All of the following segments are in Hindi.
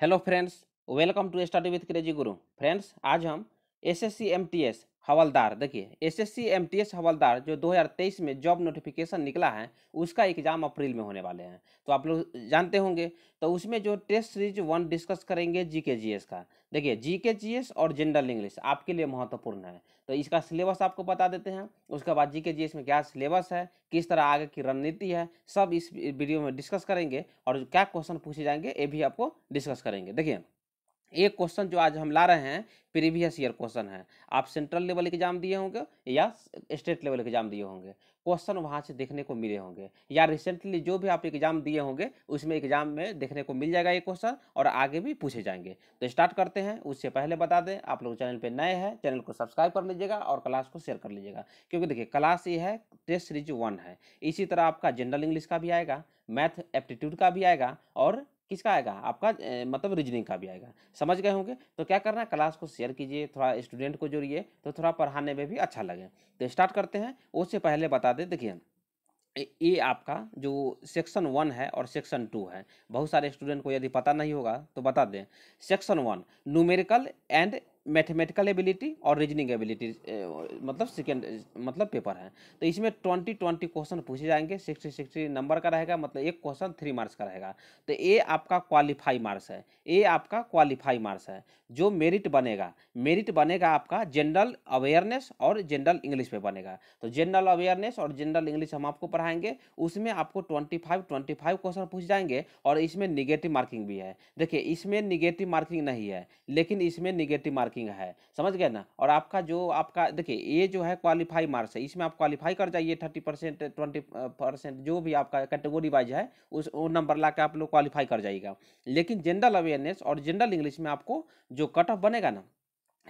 hello friends welcome to study with crazy Guru friends आज हम S S C M T S हवलदार देखिए एसएससी एमटीएस हवलदार जो 2023 में जॉब नोटिफिकेशन निकला है उसका एग्ज़ाम अप्रैल में होने वाले हैं तो आप लोग जानते होंगे तो उसमें जो टेस्ट सीरीज वन डिस्कस करेंगे जीके जीएस का देखिए जीके जीएस और जनरल इंग्लिश आपके लिए महत्वपूर्ण है तो इसका सिलेबस आपको बता देते हैं उसके बाद जी के जी में क्या सिलेबस है किस तरह आगे की रणनीति है सब इस वीडियो में डिस्कस करेंगे और क्या क्वेश्चन पूछे जाएंगे ये भी आपको डिस्कस करेंगे देखिए एक क्वेश्चन जो आज हम ला रहे हैं प्रीवियस ईयर क्वेश्चन है आप सेंट्रल लेवल एग्जाम दिए होंगे या स्टेट लेवल एग्जाम दिए होंगे क्वेश्चन वहाँ से देखने को मिले होंगे या रिसेंटली जो भी आप एग्जाम दिए होंगे उसमें एग्जाम में देखने को मिल जाएगा ये क्वेश्चन और आगे भी पूछे जाएंगे तो स्टार्ट करते हैं उससे पहले बता दें आप लोग चैनल पर नए हैं चैनल को सब्सक्राइब कर लीजिएगा और क्लास को शेयर कर लीजिएगा क्योंकि देखिए क्लास ये है टेस्ट सीरीज वन है इसी तरह आपका जनरल इंग्लिश का भी आएगा मैथ एप्टीट्यूड का भी आएगा और किसका आएगा आपका मतलब रीजनिंग का भी आएगा समझ गए होंगे तो क्या करना है क्लास को शेयर कीजिए थोड़ा स्टूडेंट को जोड़िए तो थोड़ा पढ़ाने में भी अच्छा लगे तो स्टार्ट करते हैं उससे पहले बता दें देखिए ये आपका जो सेक्शन वन है और सेक्शन टू है बहुत सारे स्टूडेंट को यदि पता नहीं होगा तो बता दें section one numerical and mathematical ability और रीजनिंग एबिलिटी मतलब सेकेंड मतलब पेपर है तो इसमें ट्वेंटी ट्वेंटी क्वेश्चन पूछे जाएंगे सिक्सटी सिक्सटी नंबर का रहेगा मतलब एक क्वेश्चन थ्री मार्क्स का रहेगा तो ए आपका क्वालिफाई मार्क्स है ए आपका क्वालिफाई मार्क्स है जो मेरिट बनेगा मेरिट बनेगा आपका जनरल अवेयरनेस और जनरल इंग्लिश पे बनेगा तो जनरल अवेयरनेस और जनरल इंग्लिश हम आपको पढ़ाएंगे उसमें आपको twenty five twenty five question पूछ जाएंगे और इसमें निगेटिव मार्किंग भी है देखिए इसमें निगेटिव मार्किंग नहीं है लेकिन इसमें निगेटिव मार्किंग मार्किंग है समझ गए ना और आपका जो आपका देखिए ये जो है क्वालिफाई मार्क्स है इसमें आप क्वालिफाई कर जाइए थर्टी परसेंट ट्वेंटी परसेंट जो भी आपका कैटेगोरी वाइज है उस वो नंबर ला के आप लोग क्वालिफाई कर जाइएगा लेकिन जनरल अवेयरनेस और जनरल इंग्लिश में आपको जो कट ऑफ बनेगा ना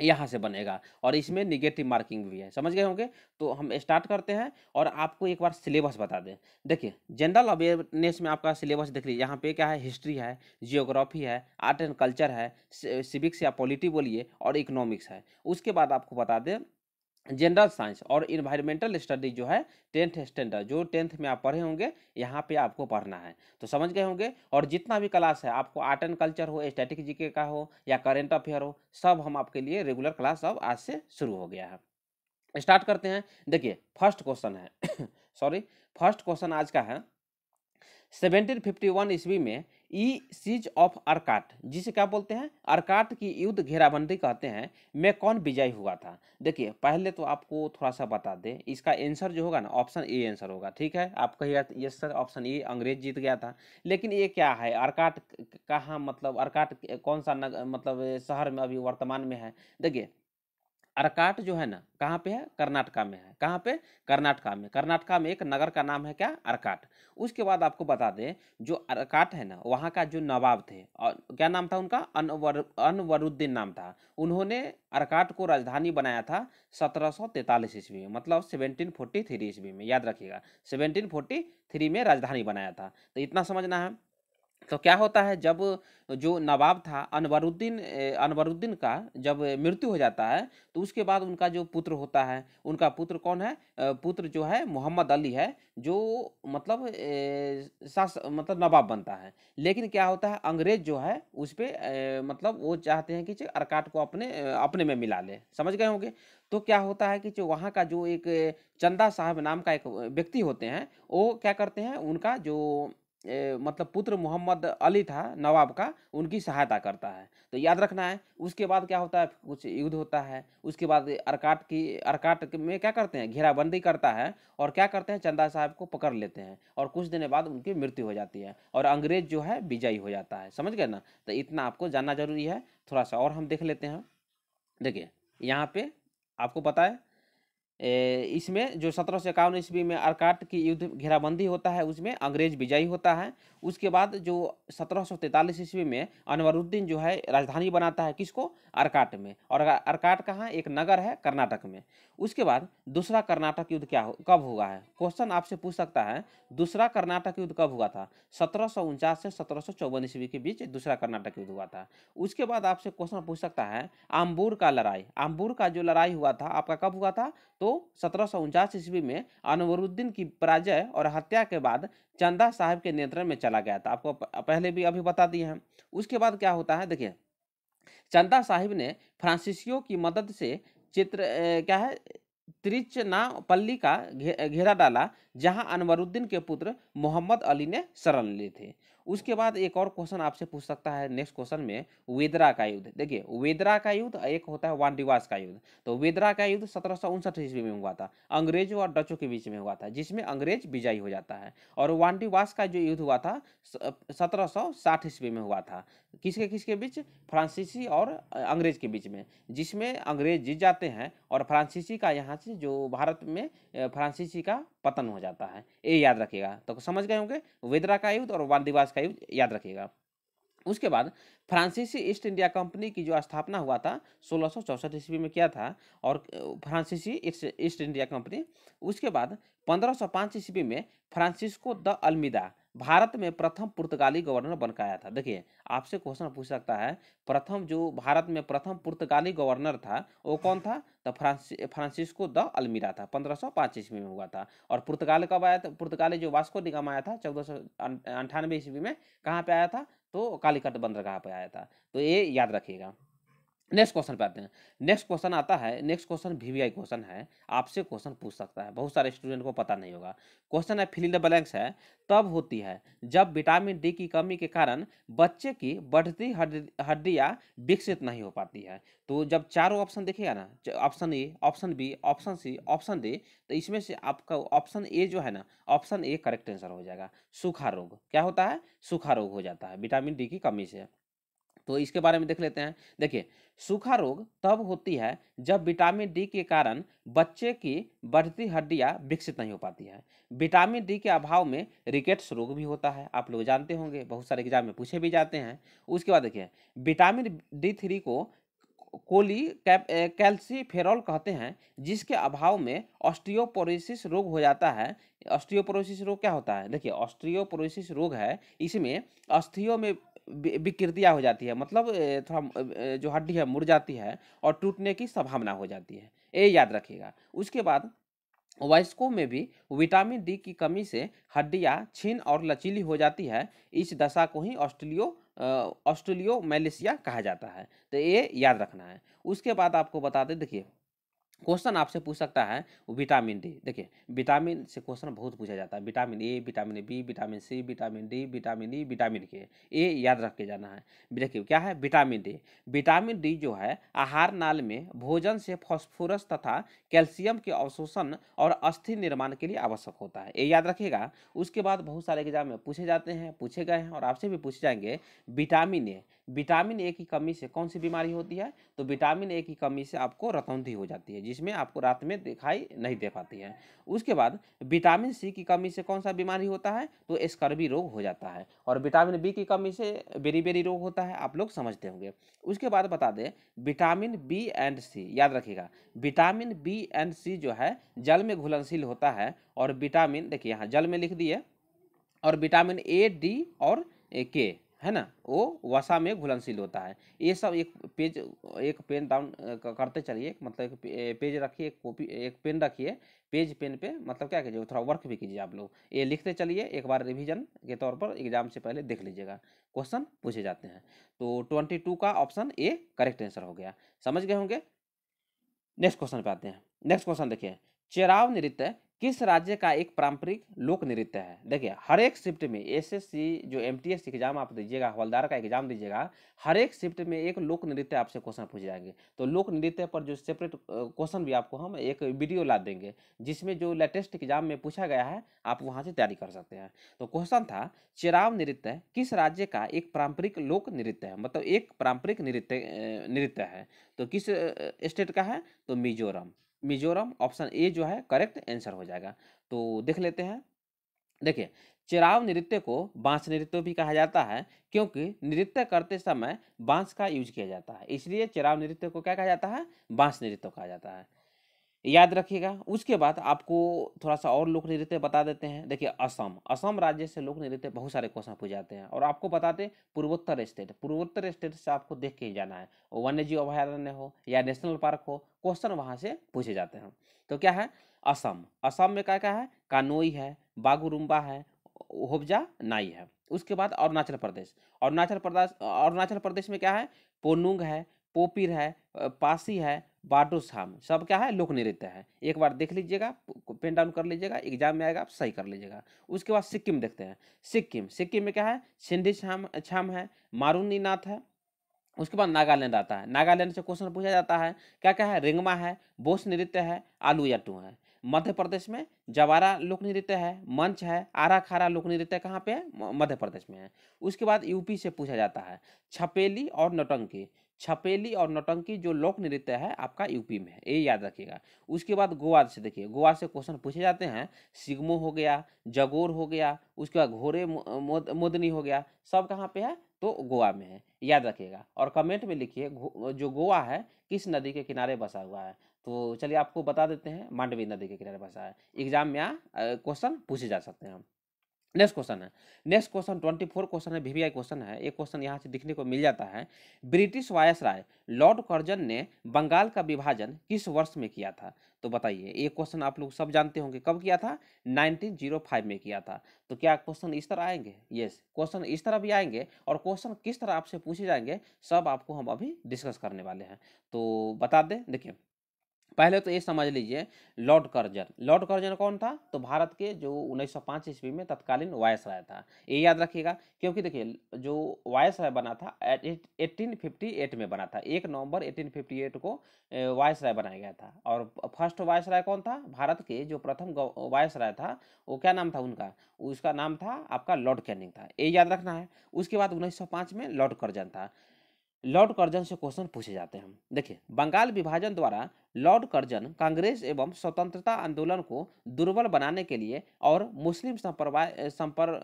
यहाँ से बनेगा और इसमें निगेटिव मार्किंग भी है समझ गए होंगे तो हम स्टार्ट करते हैं और आपको एक बार सिलेबस बता दें देखिए जनरल अवेयरनेस में आपका सिलेबस देख लीजिए यहाँ पे क्या है हिस्ट्री है जियोग्राफी है आर्ट एंड कल्चर है सिविक्स या पॉलिटी बोलिए और इकोनॉमिक्स है उसके बाद आपको बता दें जनरल साइंस और इन्वायरमेंटल स्टडी जो है टेंथ स्टैंडर्ड जो टेंथ में आप पढ़े होंगे यहाँ पे आपको पढ़ना है तो समझ गए होंगे और जितना भी क्लास है आपको आर्ट एंड कल्चर हो स्टैटिक जीके का हो या करेंट अफेयर हो सब हम आपके लिए रेगुलर क्लास अब आज से शुरू हो गया है स्टार्ट करते हैं देखिए फर्स्ट क्वेश्चन है सॉरी फर्स्ट क्वेश्चन आज का है सेवनटीन फिफ्टी वन ईस्वी में ई सीज ऑफ अरकाट जिसे क्या बोलते हैं अर्काट की युद्ध घेराबंदी कहते हैं में कौन विजय हुआ था देखिए पहले तो आपको थोड़ा सा बता दें इसका आंसर जो होगा ना ऑप्शन ए आंसर होगा ठीक है आप कहिएगा यस सर ऑप्शन ए अंग्रेज जीत गया था लेकिन ये क्या है अरकाट कहाँ मतलब अर्काट कौन सा नग, मतलब शहर में अभी वर्तमान में है देखिए अरकाट जो है ना कहाँ पे है कर्नाटका में है कहाँ पे कर्नाटका में कर्नाटका में एक नगर का नाम है क्या अरकाट उसके बाद आपको बता दें जो अरकाट है ना वहाँ का जो नवाब थे और क्या नाम था उनका अनवर अनवरुद्दीन नाम था उन्होंने अरकाट को राजधानी बनाया था सत्रह सौ तैतालीस ईस्वी में मतलब सेवनटीन फोर्टी थ्री ईस्वी में याद रखिएगा सेवनटीन फोर्टी थ्री में राजधानी बनाया था तो इतना समझना है तो क्या होता है जब जो नवाब था अनवरुद्दीन अनवरुद्दीन का जब मृत्यु हो जाता है तो उसके बाद उनका जो पुत्र होता है उनका पुत्र कौन है पुत्र जो है मोहम्मद अली है जो मतलब सास मतलब नवाब बनता है लेकिन क्या होता है अंग्रेज जो है उस पर मतलब वो चाहते हैं कि अरकाट को अपने अपने में मिला ले समझ गए होंगे तो क्या होता है कि जो वहाँ का जो एक चंदा साहब नाम का एक व्यक्ति होते हैं वो क्या करते हैं उनका जो मतलब पुत्र मोहम्मद अली था नवाब का उनकी सहायता करता है तो याद रखना है उसके बाद क्या होता है कुछ युद्ध होता है उसके बाद अरकाट की अरकाट में क्या करते हैं घेराबंदी करता है और क्या करते हैं चंदा साहब को पकड़ लेते हैं और कुछ दिन बाद उनकी मृत्यु हो जाती है और अंग्रेज जो है विजयी हो जाता है समझ गए ना तो इतना आपको जानना जरूरी है थोड़ा सा और हम देख लेते हैं देखिए यहाँ पे आपको पता है इसमें जो सत्रह सौ इक्यावन ईस्वी में अर्काट की युद्ध घेराबंदी होता है उसमें अंग्रेज विजयी होता है उसके बाद जो सत्रह ईस्वी में अनवरुद्दीन जो है राजधानी बनाता है किसको अरकाट में और अरकाट कहाँ एक नगर है कर्नाटक में उसके बाद दूसरा कर्नाटक युद्ध क्या हो, कब हुआ है क्वेश्चन आपसे पूछ सकता है दूसरा कर्नाटक युद्ध कब हुआ था सत्रह से सत्रह ईस्वी के बीच दूसरा कर्नाटक युद्ध हुआ था उसके बाद आपसे क्वेश्चन पूछ सकता है आम्बूर का लड़ाई आम्बूर का जो लड़ाई हुआ था आपका कब हुआ था तो सत्रह ईस्वी में अनवरुद्दीन की पराजय और हत्या के बाद चंदा साहब के नियंत्रण में चला चला गया था आपको पहले भी अभी बता दिए हैं उसके बाद क्या होता है देखिए चंदा साहिब ने फ्रांसिसियो की मदद से चित्र क्या है पल्ली का घेरा डाला जहां अनवरुद्दीन के पुत्र मोहम्मद अली ने शरण ली थी उसके बाद एक और क्वेश्चन आपसे पूछ सकता है नेक्स्ट क्वेश्चन में वेदरा का युद्ध देखिए वेदरा का युद्ध एक होता है वानडिवास का युद्ध तो वेदरा का युद्ध सत्रह सौ उनसठ ईस्वी में हुआ था अंग्रेजों और डचों के बीच में हुआ था जिसमें अंग्रेज विजयी हो जाता है और वानडिवास का जो युद्ध हुआ था सत्रह सौ साठ ईस्वी में हुआ था किसके किसके बीच फ्रांसीसी और अंग्रेज के बीच में जिसमें अंग्रेज जीत जाते हैं और फ्रांसीसी का यहाँ से जो भारत में फ्रांसीसी का पतन हो जाता है ये याद रखिएगा तो समझ गए होंगे वेदरा का युद्ध और वादिवास का युद्ध याद रखिएगा उसके बाद फ्रांसीसी ईस्ट इंडिया कंपनी की जो स्थापना हुआ था सोलह सौ ईस्वी में किया था और फ्रांसीसी ईस्ट इंडिया कंपनी उसके बाद 1505 ईस्वी में फ्रांसिस्को द अलमिदा भारत में प्रथम पुर्तगाली गवर्नर बनकर आया था देखिए आपसे क्वेश्चन पूछ सकता है प्रथम जो भारत में प्रथम पुर्तगाली गवर्नर था वो कौन था तो फ्रांसि फ्रांसिस्को द अलमीरा था पंद्रह सौ ईस्वी में हुआ था और पुर्तगाल कब आया था पुर्तगाली जो वास्को निगम आया था चौदह सौ अंठानवे ईस्वी में कहाँ पर आया था तो कालीकट बंदरगाह पर आया था तो ये याद रखिएगा नेक्स्ट क्वेश्चन पे आते हैं नेक्स्ट क्वेश्चन आता है नेक्स्ट क्वेश्चन वी क्वेश्चन है आपसे क्वेश्चन पूछ सकता है बहुत सारे स्टूडेंट को पता नहीं होगा क्वेश्चन है फिलिंग द ब्लैंक्स है तब होती है जब विटामिन डी की कमी के कारण बच्चे की बढ़ती हड्डियाँ विकसित नहीं हो पाती है तो जब चारों ऑप्शन देखिएगा ना option A option B option C option D तो इसमें से आपका ऑप्शन ए जो है ना ऑप्शन ए करेक्ट आंसर हो जाएगा सूखा रोग क्या होता है सूखा रोग हो जाता है विटामिन डी की कमी से तो इसके बारे में देख लेते हैं देखिए सूखा रोग तब होती है जब विटामिन डी के कारण बच्चे की बढ़ती हड्डियां विकसित नहीं हो पाती है विटामिन डी के अभाव में रिकेट्स रोग भी होता है आप लोग जानते होंगे बहुत सारे एग्जाम में पूछे भी जाते हैं उसके बाद देखिए विटामिन डी थ्री को कोली कैल्सीफेरॉल कहते हैं जिसके अभाव में ऑस्टियोपोरोसिस रोग हो जाता है ऑस्टियोपोरोसिस रोग क्या होता है देखिए ऑस्टियोपोरोसिस रोग है इसमें अस्थियों में विकृतियाँ हो जाती है मतलब थोड़ा जो हड्डी है मुड़ जाती है और टूटने की संभावना हो जाती है ये याद रखिएगा उसके बाद वयस्कों में भी विटामिन डी की कमी से हड्डियाँ छीन और लचीली हो जाती है इस दशा को ही ऑस्ट्रेलियो ऑस्ट्रेलियो मलेशिया कहा जाता है तो ये याद रखना है उसके बाद आपको बता दें देखिए क्वेश्चन आपसे पूछ सकता है विटामिन डी देखिए विटामिन से क्वेश्चन बहुत पूछा जाता है vitamin A vitamin B vitamin C vitamin D vitamin E vitamin K A याद रख के जाना है देखिए क्या है विटामिन डी विटामिन डी जो है आहार नाल में भोजन से फॉस्फोरस तथा कैल्शियम के अवशोषण और अस्थि निर्माण के लिए आवश्यक होता है ये याद रखिएगा उसके बाद बहुत सारे एग्जाम में पूछे जाते हैं पूछे गए हैं और आपसे भी पूछे जाएंगे विटामिन ए विटामिन ए की कमी से कौन सी बीमारी होती है तो विटामिन ए की कमी से आपको रतौंधी हो जाती है जिसमें आपको रात में दिखाई नहीं दे पाती है उसके बाद विटामिन सी की कमी से कौन सा बीमारी होता है तो स्कर्वी रोग हो जाता है और विटामिन बी की कमी से बेरी बेरी रोग होता है आप लोग समझते होंगे उसके बाद बता दें विटामिन बी एंड सी याद रखिएगा विटामिन बी एंड सी जो है जल में घुलनशील होता है और विटामिन देखिए यहाँ जल में लिख दिए और विटामिन ए डी और के है ना वो वसा में घुलनशील होता है ये सब एक पेज एक पेन डाउन करते चलिए मतलब एक पेज रखिए एक कॉपी एक पेन रखिए पेज पेन पे मतलब क्या कीजिए थोड़ा वर्क भी कीजिए आप लोग ये लिखते चलिए एक बार रिवीजन के तौर पर एग्जाम से पहले देख लीजिएगा क्वेश्चन पूछे जाते हैं तो ट्वेंटी टू का ऑप्शन ए करेक्ट आंसर हो गया समझ गए होंगे नेक्स्ट क्वेश्चन पे आते हैं नेक्स्ट क्वेश्चन देखिए चेराव नृत्य किस राज्य का एक पारंपरिक लोक नृत्य है देखिए हर एक शिफ्ट में एसएससी जो एमटीएस एग्जाम आप दीजिएगा हवलदार का एग्जाम दीजिएगा हर एक शिफ्ट में एक लोक नृत्य आपसे क्वेश्चन पूछ जाएंगे तो लोक नृत्य पर जो सेपरेट क्वेश्चन भी आपको हम एक वीडियो ला देंगे जिसमें जो लेटेस्ट एग्जाम में पूछा गया है आप वहाँ से तैयारी कर सकते हैं तो क्वेश्चन था चिराव नृत्य किस राज्य का एक पारंपरिक लोक नृत्य है मतलब एक पारंपरिक नृत्य नृत्य है तो किस स्टेट का है तो मिजोरम मिजोरम ऑप्शन ए जो है करेक्ट आंसर हो जाएगा तो देख लेते हैं देखिए चिराव नृत्य को बांस नृत्य भी कहा जाता है क्योंकि नृत्य करते समय बांस का यूज किया जाता है इसलिए चिराव नृत्य को क्या कहा जाता है बांस नृत्य कहा जाता है याद रखिएगा उसके बाद आपको थोड़ा सा और लोक नृत्य बता देते हैं देखिए असम असम राज्य से लोक नृत्य बहुत सारे क्वेश्चन पूछ जाते हैं और आपको बताते पूर्वोत्तर स्टेट पूर्वोत्तर स्टेट से आपको देख के ही जाना है वन्य जीव अभयारण्य हो या नेशनल पार्क हो क्वेश्चन वहाँ से पूछे जाते हैं तो क्या है असम असम में क्या क्या है कानोई है बागुरुम्बा है होबजा नाई है उसके बाद अरुणाचल प्रदेश अरुणाचल प्रदेश अरुणाचल प्रदेश में क्या है पोनुंग है पोपिर है पासी है बाडोसाम सब क्या है लोक नृत्य है एक बार देख लीजिएगा पेन डाउन कर लीजिएगा एग्जाम में आएगा आप सही कर लीजिएगा उसके बाद सिक्किम देखते हैं सिक्किम सिक्किम में क्या है सिंधी छाम छाम है मारूनी नाथ है उसके बाद नागालैंड आता है नागालैंड से क्वेश्चन पूछा जाता है क्या क्या है रिंगमा है बोस नृत्य है आलू याटू है मध्य प्रदेश में जवारा लोक नृत्य है मंच है आरा खारा लोक नृत्य कहाँ पे है मध्य प्रदेश में है उसके बाद यूपी से पूछा जाता है छपेली और नौटंकी छपेली और नौटंकी जो लोक नृत्य है आपका यूपी में है ये याद रखिएगा उसके बाद गोवा से देखिए गोवा से क्वेश्चन पूछे जाते हैं सिगमो हो गया जगोर हो गया उसके बाद घोरे मोदनी हो गया सब कहाँ पे है तो गोवा में है याद रखिएगा और कमेंट में लिखिए जो गोवा है किस नदी के किनारे बसा हुआ है तो चलिए आपको बता देते हैं मांडवी नदी के किनारे बसा है एग्जाम में यहाँ क्वेश्चन पूछे जा सकते हैं नेक्स्ट क्वेश्चन है next question twenty four question है आई क्वेश्चन है एक क्वेश्चन यहाँ से दिखने को मिल जाता है British viceroy lord Curzon ने बंगाल का विभाजन किस वर्ष में किया था तो बताइए ये क्वेश्चन आप लोग सब जानते होंगे कब किया था 1905 में किया था तो क्या क्वेश्चन इस तरह आएंगे यस क्वेश्चन इस तरह भी आएंगे और क्वेश्चन किस तरह आपसे पूछे जाएंगे सब आपको हम अभी डिस्कस करने वाले हैं तो बता दें देखिए पहले तो ये समझ लीजिए लॉर्ड कर्जन लॉर्ड कर्जन कौन था तो भारत के जो 1905 ईस्वी में तत्कालीन राय था ये याद रखिएगा क्योंकि देखिए जो राय बना था 1858 में बना था एक नवंबर 1858 को राय बनाया गया था और फर्स्ट राय कौन था भारत के जो प्रथम वायस राय था वो क्या नाम था उनका उसका नाम था आपका लॉर्ड कैनिंग था ये याद रखना है उसके बाद उन्नीस में लॉर्ड कर्जन था लॉर्ड कर्जन से क्वेश्चन पूछे जाते हैं देखिए बंगाल विभाजन द्वारा लॉर्ड कर्जन कांग्रेस एवं स्वतंत्रता आंदोलन को दुर्बल बनाने के लिए और मुस्लिम संप्रवाय संपर,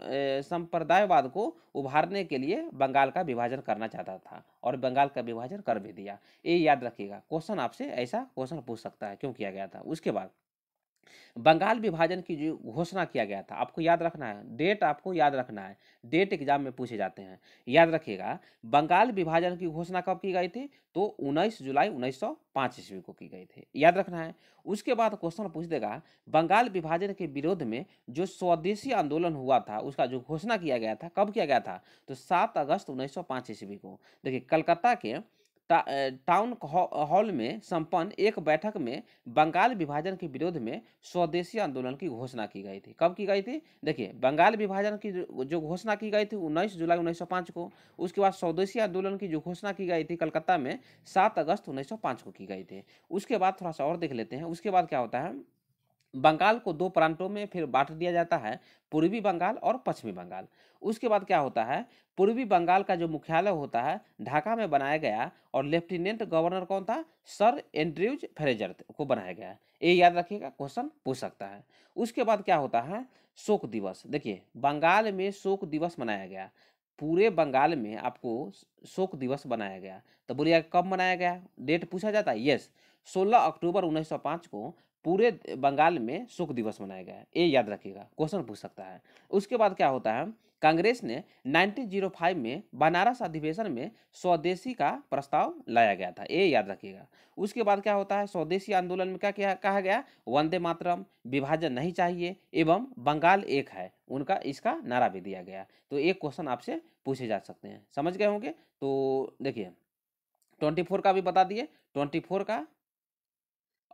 संप्रदायवाद को उभारने के लिए बंगाल का विभाजन करना चाहता था और बंगाल का विभाजन कर भी दिया ये याद रखिएगा क्वेश्चन आपसे ऐसा क्वेश्चन पूछ सकता है क्यों किया गया था उसके बाद बंगाल विभाजन की जो घोषणा किया गया था आपको याद रखना है डेट आपको याद रखना है डेट एग्जाम में पूछे जाते हैं याद रखिएगा बंगाल विभाजन की घोषणा कब की गई थी तो 19 जुलाई 1905 ईस्वी को की गई थी याद रखना है उसके बाद क्वेश्चन पूछ देगा बंगाल विभाजन के विरोध में जो स्वदेशी आंदोलन हुआ था उसका जो घोषणा किया गया था कब किया गया था तो सात अगस्त उन्नीस ईस्वी को देखिए कलकत्ता के टाउन हॉल में संपन्न एक बैठक में बंगाल विभाजन के विरोध में स्वदेशी आंदोलन की घोषणा की गई थी कब की गई थी देखिए बंगाल विभाजन की जो घोषणा की गई थी उन्नीस जुलाई 1905 को उसके बाद स्वदेशी आंदोलन की जो घोषणा की गई थी कलकत्ता में सात अगस्त 1905 को की गई थी उसके बाद थोड़ा सा और देख लेते हैं उसके बाद क्या होता है बंगाल को दो प्रांतों में फिर बांट दिया जाता है पूर्वी बंगाल और पश्चिमी बंगाल उसके बाद क्या होता है पूर्वी बंगाल का जो मुख्यालय होता है ढाका में बनाया गया और लेफ्टिनेंट गवर्नर कौन था सर एंड्रयूज फ्रेजर को बनाया गया ये याद रखिएगा क्वेश्चन पूछ सकता है उसके बाद क्या होता है शोक दिवस देखिए बंगाल में शोक दिवस मनाया गया पूरे बंगाल में आपको शोक दिवस मनाया गया तो बोलिए कब मनाया गया डेट पूछा जाता है यस 16 अक्टूबर 1905 को पूरे बंगाल में शोक दिवस मनाया गया है ये याद रखिएगा क्वेश्चन पूछ सकता है उसके बाद क्या होता है कांग्रेस ने 1905 में बनारस अधिवेशन में स्वदेशी का प्रस्ताव लाया गया था ये याद रखिएगा उसके बाद क्या होता है स्वदेशी आंदोलन में क्या क्या कहा गया वंदे मातरम विभाजन नहीं चाहिए एवं बंगाल एक है उनका इसका नारा भी दिया गया तो एक क्वेश्चन आपसे पूछे जा सकते हैं समझ गए होंगे तो देखिए ट्वेंटी फोर का भी बता दिए ट्वेंटी फोर का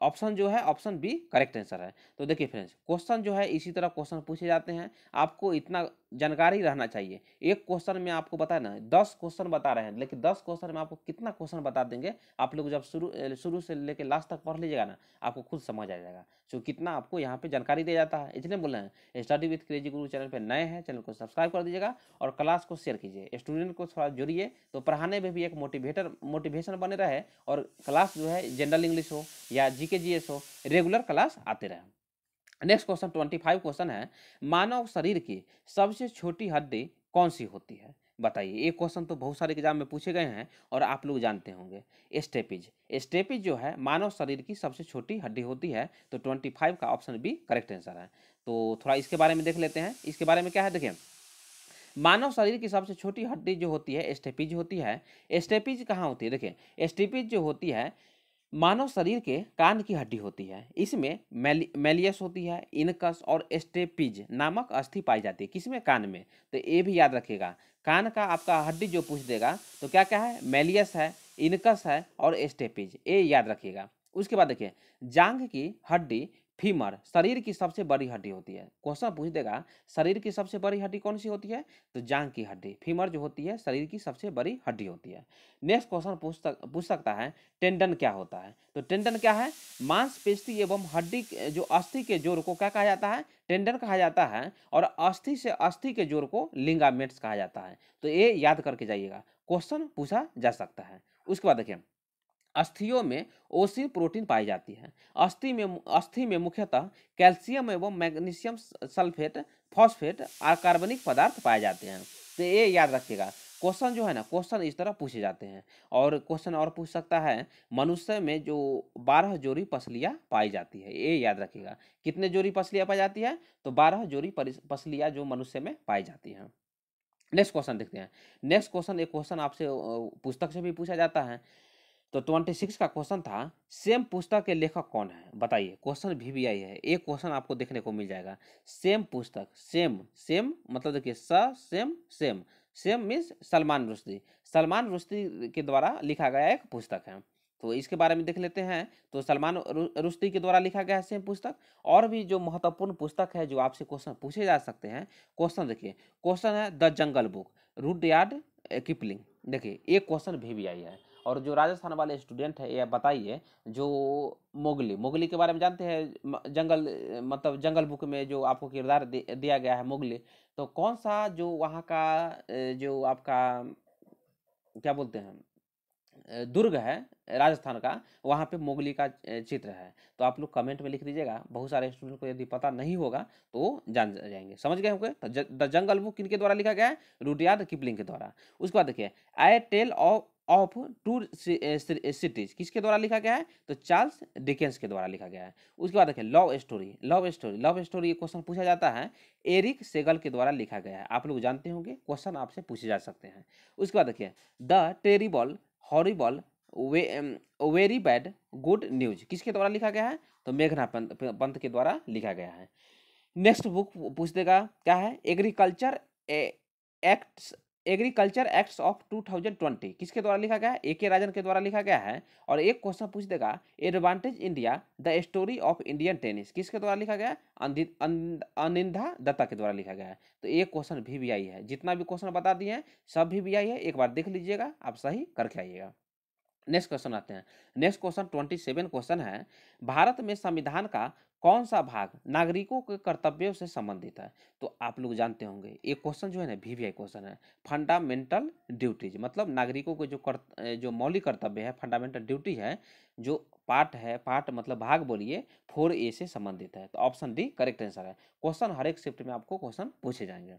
ऑप्शन जो है ऑप्शन बी करेक्ट आंसर है तो देखिए फ्रेंड्स क्वेश्चन जो है इसी तरह क्वेश्चन पूछे जाते हैं आपको इतना जानकारी रहना चाहिए एक क्वेश्चन में आपको बताया ना दस क्वेश्चन बता रहे हैं लेकिन दस क्वेश्चन में आपको कितना क्वेश्चन बता देंगे आप लोग जब शुरू शुरू से लेकर लास्ट तक पढ़ लीजिएगा ना आपको खुद समझ आ जाएगा सो कितना आपको यहाँ पे जानकारी दिया जाता है इसलिए बोल रहे हैं study with crazy guru channel पर नए हैं चैनल को सब्सक्राइब कर दीजिएगा और क्लास को शेयर कीजिए स्टूडेंट को थोड़ा जुड़िए तो पढ़ाने में भी एक मोटिवेटर मोटिवेशन बने रहे और क्लास जो है जनरल इंग्लिश हो या जी जीके जीएस हो रेगुलर क्लास आते रहे next question twenty five question है मानव शरीर की सबसे छोटी हड्डी कौन सी होती है बताइए ये क्वेश्चन तो बहुत सारे एग्जाम में पूछे गए हैं और आप लोग जानते होंगे स्टेपिज स्टेपिज जो है मानव शरीर की सबसे छोटी हड्डी होती है तो ट्वेंटी फाइव का ऑप्शन बी करेक्ट आंसर है तो थोड़ा इसके बारे में देख लेते हैं इसके बारे में क्या है देखिए मानव शरीर की सबसे छोटी हड्डी जो होती है स्टेपिज होती है स्टेपिज कहाँ होती है देखिए स्टेपिज जो होती है मानव शरीर के कान की हड्डी होती है इसमें मेलियस होती है इनकस और एस्टेपिज नामक अस्थि पाई जाती है किसमें कान में तो ये भी याद रखिएगा कान का आपका हड्डी जो पूछ देगा तो क्या क्या है मेलियस है इनकस है और एस्टेपिज ये याद रखिएगा उसके बाद देखिए जांग की हड्डी फीमर शरीर की सबसे बड़ी हड्डी होती है क्वेश्चन पूछ देगा शरीर की सबसे बड़ी हड्डी कौन सी होती है तो जांग की हड्डी फीमर जो होती है शरीर की सबसे बड़ी हड्डी होती है नेक्स्ट क्वेश्चन पूछ पूछ सकता है टेंडन क्या होता है तो टेंडन क्या है मांसपेशी एवं हड्डी जो अस्थि के जोर को क्या कहा जाता है टेंडन कहा जाता है और अस्थि से अस्थि के जोर को लिंगामेट्स कहा जाता है तो ये याद करके जाइएगा क्वेश्चन पूछा जा सकता है उसके बाद देखिए अस्थियों में ओसिन प्रोटीन पाई जाती है अस्थि में अस्थि में मुख्यतः कैल्शियम एवं मैग्नीशियम सल्फेट फॉस्फेट और कार्बनिक पदार्थ पाए जाते हैं तो ये याद रखिएगा क्वेश्चन जो है ना क्वेश्चन इस तरह पूछे जाते हैं और क्वेश्चन और पूछ सकता है मनुष्य में जो बारह जोड़ी पसलियाँ पाई जाती है ये याद रखिएगा कितने जोड़ी पसलियाँ पाई जाती है तो बारह जोड़ी पसलियाँ जो मनुष्य में पाई जाती हैं नेक्स्ट क्वेश्चन देखते हैं नेक्स्ट क्वेश्चन एक क्वेश्चन आपसे पुस्तक से भी पूछा जाता है तो ट्वेंटी सिक्स का क्वेश्चन था सेम पुस्तक के लेखक कौन है बताइए क्वेश्चन भी भी आई है एक क्वेश्चन आपको देखने को मिल जाएगा सेम पुस्तक सेम सेम मतलब देखिए स same same same means Salman Rushdie Salman Rushdie के द्वारा लिखा गया एक पुस्तक है तो इसके बारे में देख लेते हैं तो सलमान रुश्ती के द्वारा लिखा गया है सेम पुस्तक और भी जो महत्वपूर्ण पुस्तक है जो आपसे क्वेश्चन पूछे जा सकते हैं क्वेश्चन देखिए क्वेश्चन है the jungle book Rudyard Kipling देखिए एक क्वेश्चन भी भी आई है और जो राजस्थान वाले स्टूडेंट है या बताइए जो मोगली मोगली के बारे में जानते हैं जंगल मतलब जंगल बुक में जो आपको किरदार दिया गया है मोगली तो कौन सा जो वहाँ का जो आपका क्या बोलते हैं दुर्ग है राजस्थान का वहाँ पे मोगली का चित्र है तो आप लोग कमेंट में लिख दीजिएगा बहुत सारे स्टूडेंट को यदि पता नहीं होगा तो जान जाएंगे समझ गए होंगे तो द जंगल बुक किनके द्वारा लिखा गया है रुडियार्ड किपलिंग के द्वारा उसके बाद देखिए I tale of of two cities किसके द्वारा लिखा गया है तो चार्ल्स डिकेंस के द्वारा लिखा गया है उसके बाद देखिए love story love story love story ये क्वेश्चन पूछा जाता है एरिक सेगल के द्वारा लिखा गया है आप लोग जानते होंगे क्वेश्चन आपसे पूछे जा सकते हैं उसके बाद देखिए the terrible horrible way very bad good news किसके द्वारा लिखा गया है तो मेघना पंत पंत के द्वारा लिखा गया है नेक्स्ट बुक पूछ देगा क्या है agriculture acts agriculture acts of 2020 किसके द्वारा लिखा गया है ए के राजन के द्वारा लिखा गया है और एक क्वेश्चन पूछ देगा advantage India the story of Indian tennis किसके द्वारा लिखा गया अनिंदा दत्ता के द्वारा लिखा गया है तो एक क्वेश्चन भी, भी आई है जितना भी क्वेश्चन बता दिए हैं सब भी, भी आई है एक बार देख लीजिएगा आप सही करके आइएगा नेक्स्ट क्वेश्चन आते हैं next question twenty seven question है भारत में संविधान का कौन सा भाग नागरिकों के कर्तव्यों से संबंधित है तो आप लोग जानते होंगे ये क्वेश्चन जो है ना वी क्वेश्चन है फंडामेंटल ड्यूटीज मतलब नागरिकों के जो कर जो मौलिक कर्तव्य है फंडामेंटल ड्यूटी है जो पार्ट है पार्ट मतलब भाग बोलिए फोर ए से संबंधित है तो ऑप्शन डी करेक्ट आंसर है क्वेश्चन हर एक शिफ्ट में आपको क्वेश्चन पूछे जाएंगे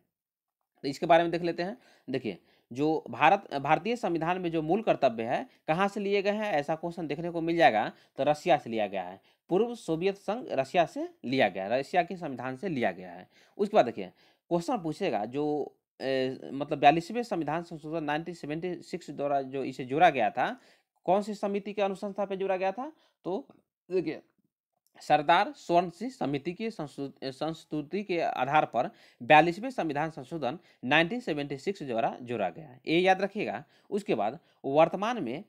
तो इसके बारे में देख लेते हैं देखिए जो भारत भारतीय संविधान में जो मूल कर्तव्य है कहाँ से लिए गए हैं ऐसा क्वेश्चन देखने को मिल जाएगा तो रशिया से लिया गया है पूर्व सोवियत संघ रसिया से लिया गया है रशिया के संविधान से लिया गया है उसके बाद देखिए क्वेश्चन पूछेगा जो ए, मतलब बयालीसवें संविधान संशोधन नाइनटीन सेवेंटी सिक्स द्वारा जो इसे जोड़ा गया था कौन सी समिति के अनुसंस्था पर जोड़ा गया था तो देखिए सरदार स्वर्ण सिंह समिति की संस्तुति के आधार पर बयालीसवें संविधान संशोधन 1976 द्वारा जोड़ा गया ये याद रखिएगा उसके बाद वर्तमान में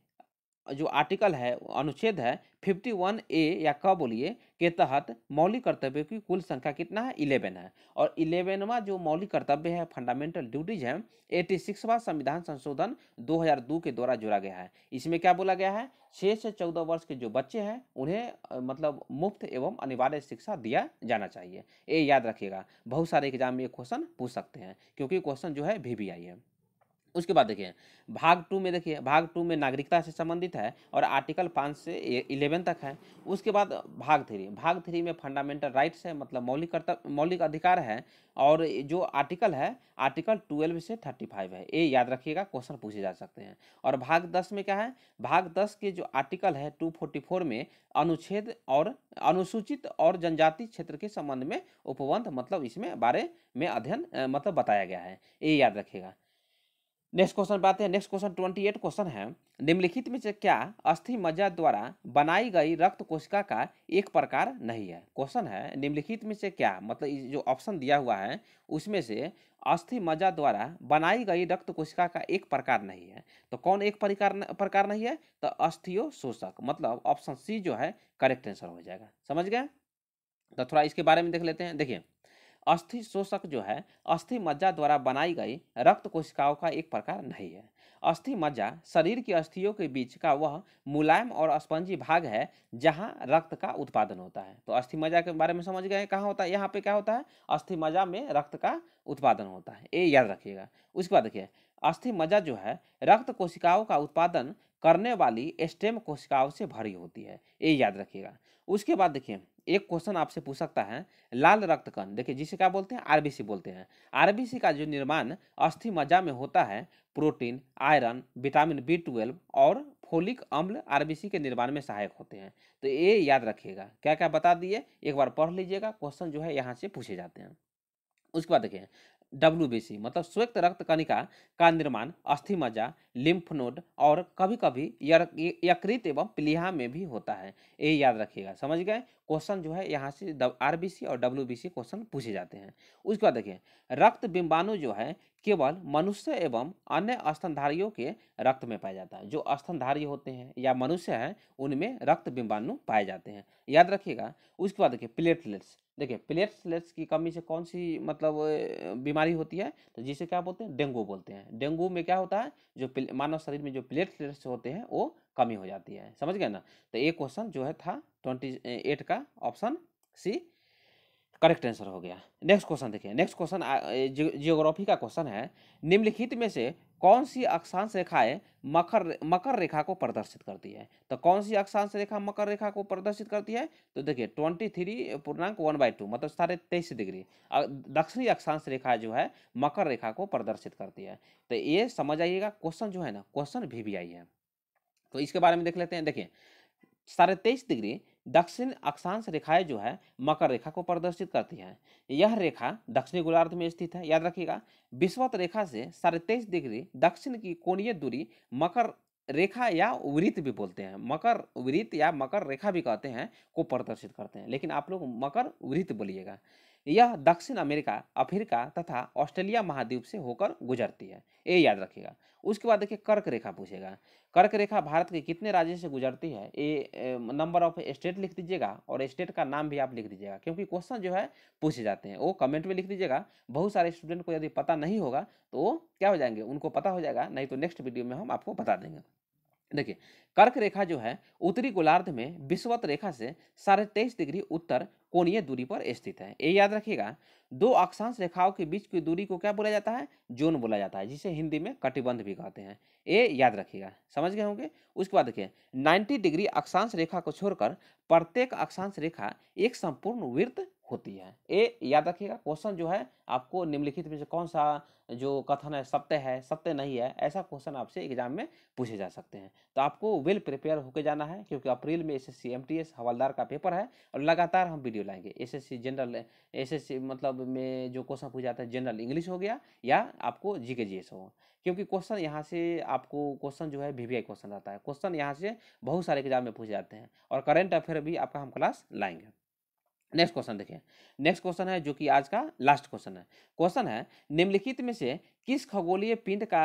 जो आर्टिकल है अनुच्छेद है फिफ्टी वन ए या क बोलिए के तहत मौलिक कर्तव्य की कुल संख्या कितना है इलेवन है और इलेवनवा जो मौलिक कर्तव्य है फंडामेंटल ड्यूटीज है एटी सिक्सवा संविधान संशोधन 2002 के द्वारा जोड़ा गया है इसमें क्या बोला गया है छः से चौदह वर्ष के जो बच्चे हैं उन्हें मतलब मुफ्त एवं अनिवार्य शिक्षा दिया जाना चाहिए ये याद रखिएगा बहुत सारे एग्जाम में ये क्वेश्चन पूछ सकते हैं क्योंकि क्वेश्चन जो है वी है उसके बाद देखिए भाग टू में देखिए भाग टू में नागरिकता से संबंधित है और आर्टिकल पाँच से इलेवन तक है उसके बाद भाग थ्री भाग थ्री में फंडामेंटल राइट्स है मतलब मौलिक कर्तव्य मौलिक अधिकार है और जो आर्टिकल है आर्टिकल ट्वेल्व से थर्टी फाइव है ये याद रखिएगा क्वेश्चन पूछे जा सकते हैं और भाग दस में क्या है भाग दस के जो आर्टिकल है टू फोर्टी फोर में अनुच्छेद और अनुसूचित और जनजाति क्षेत्र के संबंध में उपबंध मतलब इसमें बारे में अध्ययन मतलब बताया गया है ये याद रखिएगा नेक्स्ट क्वेश्चन बात है next question twenty eight question है निम्नलिखित में से क्या अस्थि मज्जा द्वारा बनाई गई रक्त कोशिका का एक प्रकार नहीं है क्वेश्चन है निम्नलिखित में से क्या मतलब जो ऑप्शन दिया हुआ है उसमें से अस्थि मज्जा द्वारा बनाई गई रक्त कोशिका का एक प्रकार नहीं है तो कौन एक प्रकार प्रकार नहीं है तो अस्थियो शोषक मतलब ऑप्शन सी जो है करेक्ट आंसर हो जाएगा समझ गए तो थोड़ा इसके बारे में देख लेते हैं देखिए अस्थि शोषक जो है अस्थि मज्जा द्वारा बनाई गई रक्त कोशिकाओं का एक प्रकार नहीं है अस्थि मज्जा शरीर की अस्थियों के बीच का वह मुलायम और स्पंजी भाग है जहाँ रक्त का उत्पादन होता है तो अस्थि मज्जा के बारे में समझ गए कहाँ होता है यहाँ पे क्या होता है अस्थि मज्जा में रक्त का उत्पादन होता है ये याद रखिएगा उसके बाद देखिए अस्थि मज्जा जो है रक्त कोशिकाओं का उत्पादन करने वाली स्टेम कोशिकाओं से भरी होती है ये याद रखिएगा उसके बाद देखिए एक क्वेश्चन आपसे पूछ सकता है लाल रक्त कण देखिए जिसे क्या बोलते हैं आरबीसी बोलते हैं आरबीसी का जो निर्माण अस्थि मज्जा में होता है protein iron vitamin B twelve और फोलिक अम्ल आरबीसी के निर्माण में सहायक होते हैं तो ये याद रखिएगा क्या क्या बता दिए एक बार पढ़ लीजिएगा क्वेश्चन जो है यहाँ से पूछे जाते हैं उसके बाद देखिए डब्ल्यू मतलब स्वेक्त रक्त कणिका का निर्माण अस्थि मज्जा लिम्फ नोड और कभी कभी यकृत एवं प्लीहा में भी होता है ये याद रखिएगा समझ गए क्वेश्चन जो है यहाँ से सी और डब्ल्यू क्वेश्चन पूछे जाते हैं उसके बाद देखिए रक्त बिंबाणु जो है केवल मनुष्य एवं अन्य स्तनधारियों के रक्त में पाया जाता है जो स्तनधारी होते हैं या मनुष्य हैं उनमें रक्त बिंबाणु पाए जाते हैं याद रखिएगा उसके बाद देखिए प्लेटलेट्स देखिए प्लेटलेट्स की कमी से कौन सी मतलब बीमारी होती है तो जिसे क्या बोलते हैं डेंगू बोलते हैं डेंगू में क्या होता है जो मानव शरीर में जो प्लेटलेट्स होते हैं वो कमी हो जाती है समझ गए ना तो एक क्वेश्चन जो है था ट्वेंटी एट का ऑप्शन सी करेक्ट आंसर हो गया नेक्स्ट क्वेश्चन देखिए नेक्स्ट क्वेश्चन जियोग्राफी का क्वेश्चन है निम्नलिखित में से कौन सी अक्षांश रेखाएं मकर मकर रेखा को प्रदर्शित करती है तो कौन सी अक्षांश रेखा मकर रेखा को प्रदर्शित करती है तो देखिए ट्वेंटी थ्री पूर्णांक वन बाई टू मतलब साढ़े तेईस डिग्री दक्षिणी अक्षांश रेखा जो है मकर रेखा को प्रदर्शित करती है तो ये समझ आइएगा क्वेश्चन जो है ना क्वेश्चन भी वी है तो इसके बारे में देख लेते हैं देखिए साढ़े तेईस डिग्री दक्षिण अक्षांश रेखाएं जो है मकर रेखा को प्रदर्शित करती हैं यह रेखा दक्षिणी गोलार्ध में स्थित है याद रखिएगा विश्वत रेखा से साढ़े तेईस डिग्री दक्षिण की कोणीय दूरी मकर रेखा या वृत्त भी बोलते हैं मकर वृत्त या मकर रेखा भी कहते हैं को प्रदर्शित करते हैं लेकिन आप लोग मकर वृत्त बोलिएगा यह दक्षिण अमेरिका अफ्रीका तथा ऑस्ट्रेलिया महाद्वीप से होकर गुजरती है ये याद रखिएगा उसके बाद देखिए कर्क रेखा पूछेगा कर्क रेखा भारत के कितने राज्य से गुजरती है ये नंबर ऑफ स्टेट लिख दीजिएगा और स्टेट का नाम भी आप लिख दीजिएगा क्योंकि क्वेश्चन जो है पूछे जाते हैं वो कमेंट में लिख दीजिएगा बहुत सारे स्टूडेंट को यदि पता नहीं होगा तो क्या हो जाएंगे उनको पता हो जाएगा नहीं तो नेक्स्ट वीडियो में हम आपको बता देंगे देखिए कर्क रेखा जो है उत्तरी गोलार्ध में विश्ववत रेखा से साढ़े तेईस डिग्री उत्तर कोणीय दूरी पर स्थित है ये याद रखिएगा दो अक्षांश रेखाओं के बीच की दूरी को क्या बोला जाता है जोन बोला जाता है जिसे हिंदी में कटिबंध भी कहते हैं ये याद रखिएगा समझ गए होंगे उसके बाद देखिए नाइन्टी डिग्री अक्षांश रेखा को छोड़कर प्रत्येक अक्षांश रेखा एक संपूर्ण वृत्त होती है ए याद रखिएगा क्वेश्चन जो है आपको निम्नलिखित में से कौन सा जो कथन है सत्य है सत्य नहीं है ऐसा क्वेश्चन आपसे एग्जाम में पूछे जा सकते हैं तो आपको वेल प्रिपेयर होकर जाना है क्योंकि अप्रैल में एस एस हवालदार का पेपर है और लगातार हम वीडियो लाएंगे एस जनरल एस मतलब में जो क्वेश्चन पूछा जाता है जनरल इंग्लिश हो गया या आपको जी के हो क्योंकि क्वेश्चन यहाँ से आपको क्वेश्चन जो है वी क्वेश्चन रहता है क्वेश्चन यहाँ से बहुत सारे एग्जाम में पूछे जाते हैं और करेंट अफेयर भी आपका हम क्लास लाएंगे नेक्स्ट क्वेश्चन देखिए नेक्स्ट क्वेश्चन है जो कि आज का लास्ट क्वेश्चन है क्वेश्चन है निम्नलिखित में से किस खगोलीय पिंड का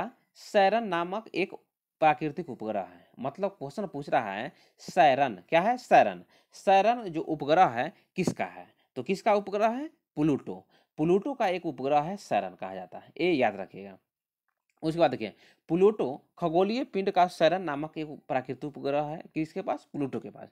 सैरन नामक एक प्राकृतिक उपग्रह है मतलब क्वेश्चन पूछ रहा है सैरन क्या है सैरन सैरन जो उपग्रह है किसका है तो किसका उपग्रह है प्लूटो प्लूटो का एक उपग्रह है सैरन कहा जाता है ये याद रखिएगा उसके बाद देखिए प्लूटो खगोलीय पिंड का सैरन नामक एक प्राकृतिक उपग्रह है किसके पास प्लूटो के पास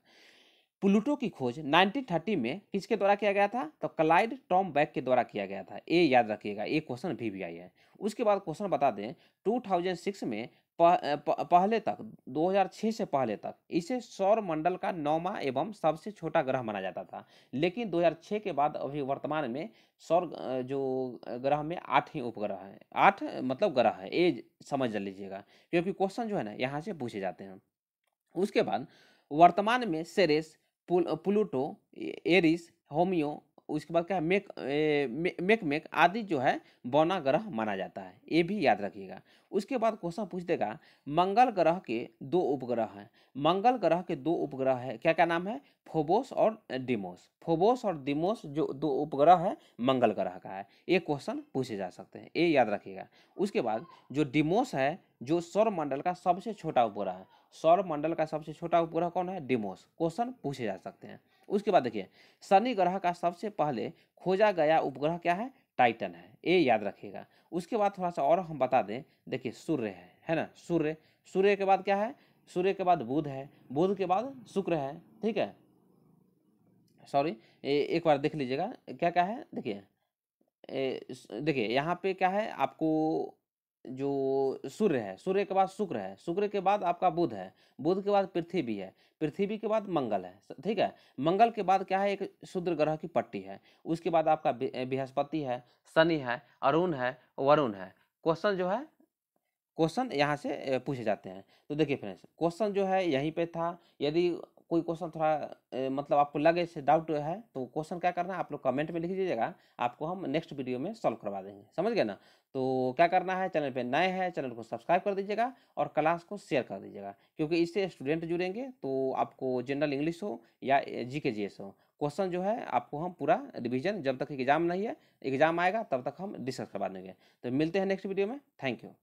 प्लूटो की खोज 1930 में किसके द्वारा किया गया था तो क्लाइड टॉम बैक के द्वारा किया गया था ये याद रखिएगा ये क्वेश्चन भी भी आई है उसके बाद क्वेश्चन बता दें 2006 में पह, पह, पहले तक 2006 से पहले तक इसे सौर मंडल का नौवा एवं सबसे छोटा ग्रह माना जाता था लेकिन 2006 के बाद अभी वर्तमान में सौर जो ग्रह में आठ ही उपग्रह हैं आठ मतलब ग्रह है ये समझ लीजिएगा क्योंकि क्वेश्चन जो है ना यहाँ से पूछे जाते हैं उसके बाद वर्तमान में सेरेस प्लूटो एरिस होमियो उसके बाद क्या है make a, may, make make आदि जो है बौना ग्रह माना जाता है ये भी याद रखिएगा उसके बाद क्वेश्चन पूछ देगा मंगल ग्रह के दो उपग्रह हैं मंगल ग्रह के दो उपग्रह है क्या क्या नाम है फोबोस और डिमोस फोबोस और डिमोस जो दो उपग्रह है मंगल ग्रह का है ये क्वेश्चन पूछे जा सकते हैं ये याद रखिएगा उसके बाद जो डिमोस है जो सौर मंडल का सबसे छोटा उपग्रह है सौर मंडल का सबसे छोटा उपग्रह कौन है डिमोस क्वेश्चन पूछे जा सकते हैं उसके बाद देखिए शनि ग्रह का सबसे पहले खोजा गया उपग्रह क्या है टाइटन है ये याद रखिएगा उसके बाद थोड़ा सा और हम बता दें देखिए सूर्य है है ना सूर्य सूर्य के बाद क्या है सूर्य के बाद बुध है बुध के बाद शुक्र है ठीक है सॉरी एक बार देख लीजिएगा क्या क्या है देखिए देखिए यहाँ पे क्या है आपको जो सूर्य है सूर्य के बाद शुक्र है शुक्र के बाद आपका बुध है बुध के बाद पृथ्वी है पृथ्वी के बाद मंगल है ठीक है मंगल के बाद क्या है एक शुद्र ग्रह की पट्टी है उसके बाद आपका बृहस्पति है शनि है अरुण है वरुण है क्वेश्चन जो है क्वेश्चन यहाँ से पूछे जाते हैं तो देखिए फ्रेंड्स क्वेश्चन जो है यहीं पर था यदि कोई क्वेश्चन थोड़ा मतलब आपको लगे से डाउट है तो क्वेश्चन क्या करना है आप लोग कमेंट में लिख दीजिएगा आपको हम नेक्स्ट वीडियो में सॉल्व करवा देंगे समझ गए ना तो क्या करना है चैनल पे नए हैं चैनल को सब्सक्राइब कर दीजिएगा और क्लास को शेयर कर दीजिएगा क्योंकि इससे स्टूडेंट जुड़ेंगे तो आपको जनरल इंग्लिश हो या जी के जी एस हो क्वेश्चन जो है आपको हम पूरा रिवीजन जब तक एग्जाम नहीं है एग्जाम आएगा तब तक हम डिस्कस करवा देंगे तो मिलते हैं नेक्स्ट वीडियो में थैंक यू